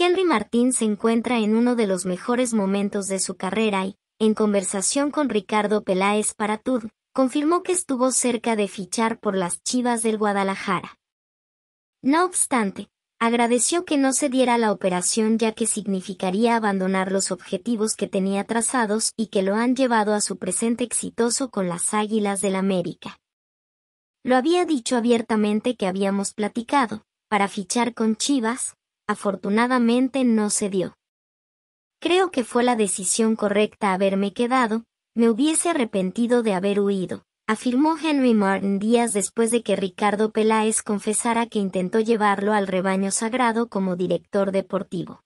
Henry Martín se encuentra en uno de los mejores momentos de su carrera y, en conversación con Ricardo Peláez para TUD, confirmó que estuvo cerca de fichar por las Chivas del Guadalajara. No obstante, agradeció que no se diera la operación ya que significaría abandonar los objetivos que tenía trazados y que lo han llevado a su presente exitoso con las Águilas del América. Lo había dicho abiertamente que habíamos platicado, para fichar con Chivas, afortunadamente no se dio. Creo que fue la decisión correcta haberme quedado, me hubiese arrepentido de haber huido, afirmó Henry Martin días después de que Ricardo Peláez confesara que intentó llevarlo al rebaño sagrado como director deportivo.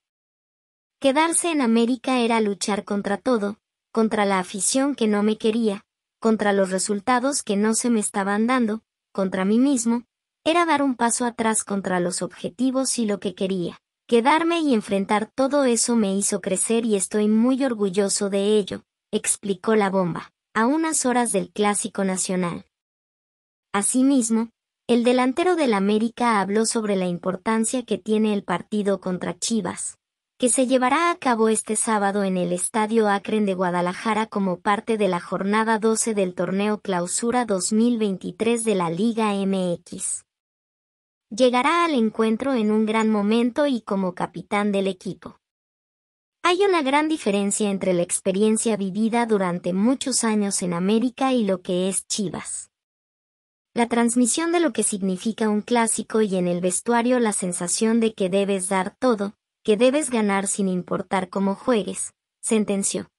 Quedarse en América era luchar contra todo, contra la afición que no me quería, contra los resultados que no se me estaban dando, contra mí mismo, era dar un paso atrás contra los objetivos y lo que quería. Quedarme y enfrentar todo eso me hizo crecer y estoy muy orgulloso de ello, explicó la bomba, a unas horas del Clásico Nacional. Asimismo, el delantero del América habló sobre la importancia que tiene el partido contra Chivas, que se llevará a cabo este sábado en el Estadio Acren de Guadalajara como parte de la jornada 12 del torneo Clausura 2023 de la Liga MX. Llegará al encuentro en un gran momento y como capitán del equipo. Hay una gran diferencia entre la experiencia vivida durante muchos años en América y lo que es Chivas. La transmisión de lo que significa un clásico y en el vestuario la sensación de que debes dar todo, que debes ganar sin importar cómo juegues, sentenció.